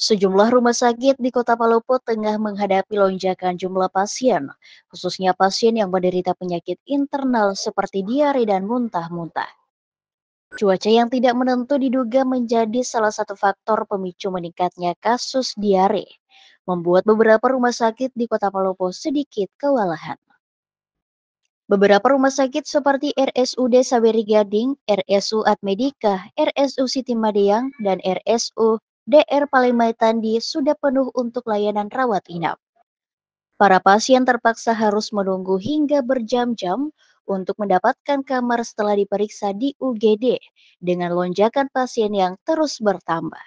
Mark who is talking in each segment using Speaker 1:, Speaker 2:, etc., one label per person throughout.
Speaker 1: Sejumlah rumah sakit di Kota Palopo tengah menghadapi lonjakan jumlah pasien, khususnya pasien yang menderita penyakit internal seperti diare dan muntah-muntah. Cuaca yang tidak menentu diduga menjadi salah satu faktor pemicu meningkatnya kasus diare, membuat beberapa rumah sakit di Kota Palopo sedikit kewalahan. Beberapa rumah sakit seperti RSUD Saweri Gading, RSU Admedika, RSU Siti Madeyang, dan RSU DR Palembang-Tandi sudah penuh untuk layanan rawat inap. Para pasien terpaksa harus menunggu hingga berjam-jam untuk mendapatkan kamar setelah diperiksa di UGD dengan lonjakan pasien yang terus bertambah.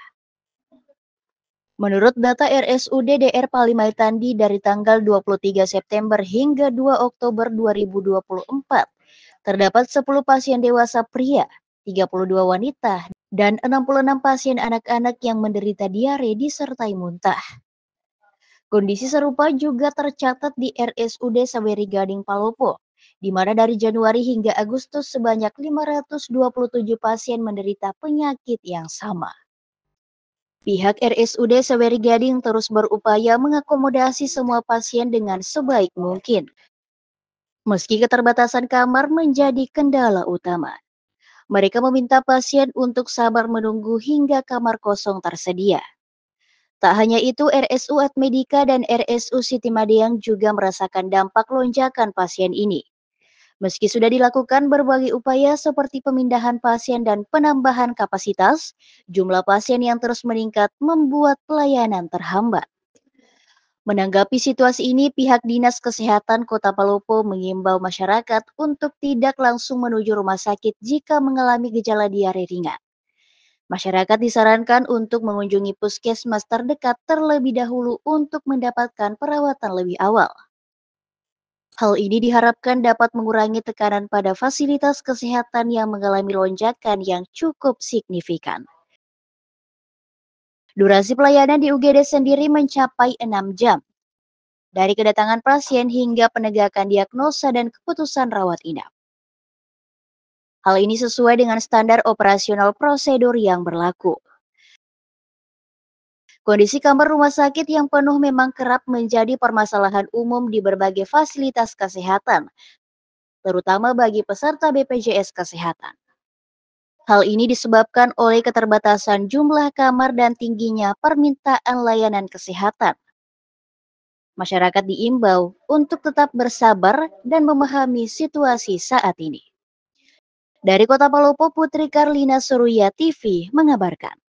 Speaker 1: Menurut data RSUD DR Palimai Tandi dari tanggal 23 September hingga 2 Oktober 2024, terdapat 10 pasien dewasa pria, 32 wanita, dan 66 pasien anak-anak yang menderita diare disertai muntah. Kondisi serupa juga tercatat di RSUD Saweri Gading Palopo, di mana dari Januari hingga Agustus sebanyak 527 pasien menderita penyakit yang sama. Pihak RSUD Saweri Gading terus berupaya mengakomodasi semua pasien dengan sebaik mungkin. Meski keterbatasan kamar menjadi kendala utama, mereka meminta pasien untuk sabar menunggu hingga kamar kosong tersedia. Tak hanya itu, RSU Atmedika dan RSU Siti Madiang juga merasakan dampak lonjakan pasien ini. Meski sudah dilakukan berbagai upaya seperti pemindahan pasien dan penambahan kapasitas, jumlah pasien yang terus meningkat membuat pelayanan terhambat. Menanggapi situasi ini, pihak Dinas Kesehatan Kota Palopo mengimbau masyarakat untuk tidak langsung menuju rumah sakit jika mengalami gejala diare ringan. Masyarakat disarankan untuk mengunjungi puskesmas terdekat terlebih dahulu untuk mendapatkan perawatan lebih awal. Hal ini diharapkan dapat mengurangi tekanan pada fasilitas kesehatan yang mengalami lonjakan yang cukup signifikan. Durasi pelayanan di UGD sendiri mencapai 6 jam. Dari kedatangan pasien hingga penegakan diagnosa dan keputusan rawat inap. Hal ini sesuai dengan standar operasional prosedur yang berlaku. Kondisi kamar rumah sakit yang penuh memang kerap menjadi permasalahan umum di berbagai fasilitas kesehatan, terutama bagi peserta BPJS Kesehatan. Hal ini disebabkan oleh keterbatasan jumlah kamar dan tingginya permintaan layanan kesehatan. Masyarakat diimbau untuk tetap bersabar dan memahami situasi saat ini. Dari Kota Palopo, Putri Karlina Surya TV mengabarkan.